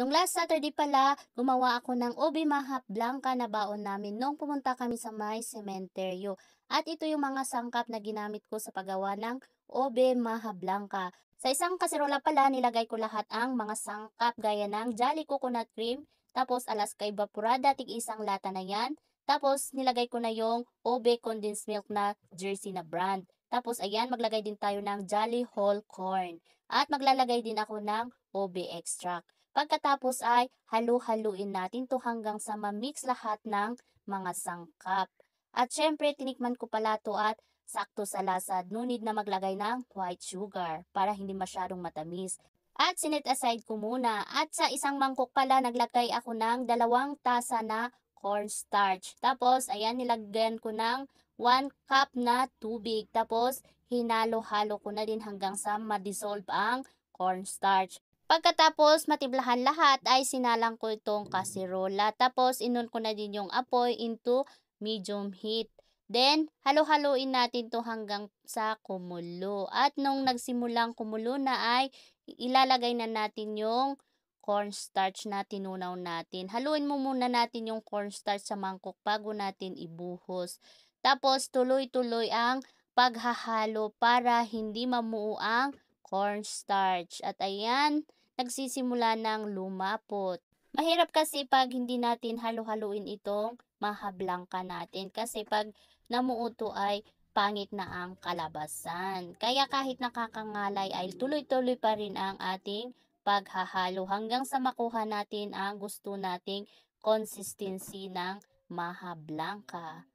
Nung last Saturday pala, gumawa ako ng Obi Mahap Blanca na baon namin nung pumunta kami sa may sementeryo. At ito yung mga sangkap na ginamit ko sa paggawa ng ube Maha Blanca. Sa isang kaserola pala, nilagay ko lahat ang mga sangkap gaya ng Jolly Coconut Cream, tapos alas kay Evaporada, tig isang lata na yan. Tapos nilagay ko na yung ube Condensed Milk na Jersey na brand. Tapos ayan, maglagay din tayo ng jelly Whole Corn. At maglalagay din ako ng ube Extract. Pagkatapos ay halu-haluin natin to hanggang sa ma-mix lahat ng mga sangkap. At syempre tinikman ko pala to at sakto sa lasa. No need na maglagay ng white sugar para hindi masyadong matamis. At sinet aside ko muna. At sa isang mangkok pala naglagay ako ng dalawang tasa na cornstarch. Tapos ayan nilagyan ko ng 1 cup na tubig. Tapos hinalo-halo ko na din hanggang sa madissolve ang cornstarch. Pagkatapos matiblahan lahat ay sinalang ko itong kasirola. Tapos inon ko na din yung apoy into medium heat. Then, halo-haloin natin to hanggang sa kumulo. At nung nagsimulang kumulo na ay ilalagay na natin yung cornstarch na tinunaw natin. Haluin mo muna natin yung cornstarch sa mangkok bago natin ibuhos. Tapos, tuloy-tuloy ang paghahalo para hindi mamuo ang cornstarch. At ayan, nagsisimula ng lumapot. Mahirap kasi pag hindi natin halo haluin itong mahablangka natin kasi pag namuuto ay pangit na ang kalabasan. Kaya kahit nakakangalay ay tuloy-tuloy pa rin ang ating paghahalo hanggang sa makuha natin ang gusto nating consistency ng mahablangka.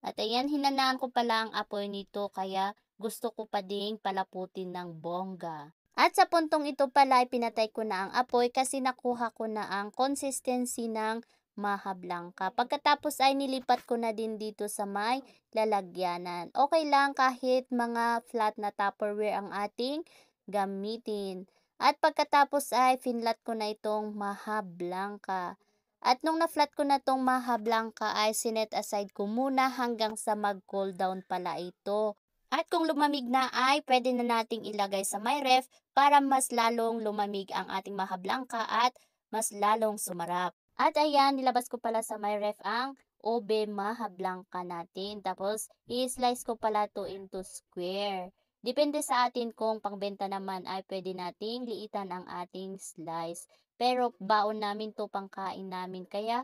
At ayan, hinanaan ko pala ang apoy nito kaya gusto ko pa ding palaputin ng bongga. At sa puntong ito pala ay pinatay ko na ang apoy kasi nakuha ko na ang consistency ng mahablangka. Pagkatapos ay nilipat ko na din dito sa may lalagyanan. Okay lang kahit mga flat na tupperware ang ating gamitin. At pagkatapos ay finlat ko na itong mahablangka. At nung naflat ko na tong mahablangka ay sinet aside ko muna hanggang sa mag-cool down pala ito. At kung lumamig na ay pwede na nating ilagay sa my ref para mas lalong lumamig ang ating mahablangka at mas lalong sumarap. At ayan, nilabas ko pala sa my ref ang obe mahablangka natin. Tapos, i-slice ko pala to into square. Depende sa atin kung pangbenta naman ay pwede nating liitan ang ating slice. Pero baon namin to pangkain namin kaya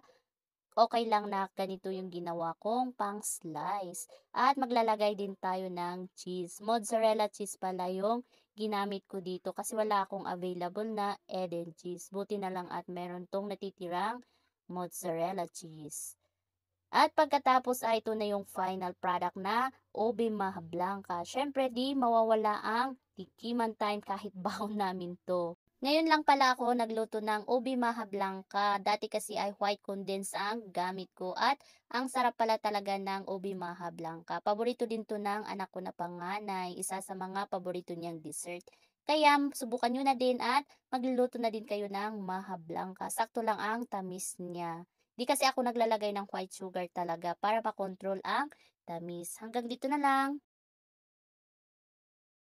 okay lang na ganito yung ginawa kong pang slice. At maglalagay din tayo ng cheese. Mozzarella cheese pala yung ginamit ko dito kasi wala akong available na Eden cheese. Buti na lang at meron tong natitirang mozzarella cheese. At pagkatapos ay ito na yung final product na Obe Maha Blanca. Siyempre di mawawala ang tikiman time kahit baon namin to. Ngayon lang pala ako nagluto ng ubi maha blanca. Dati kasi ay white condensed ang gamit ko at ang sarap pala talaga ng ubi maha blanca. Paborito din to ng anak ko na panganay, isa sa mga paborito niyang dessert. Kaya subukan nyo na din at magluluto na din kayo ng maha blanca. Sakto lang ang tamis niya. Di kasi ako naglalagay ng white sugar talaga para makontrol ang tamis. Hanggang dito na lang.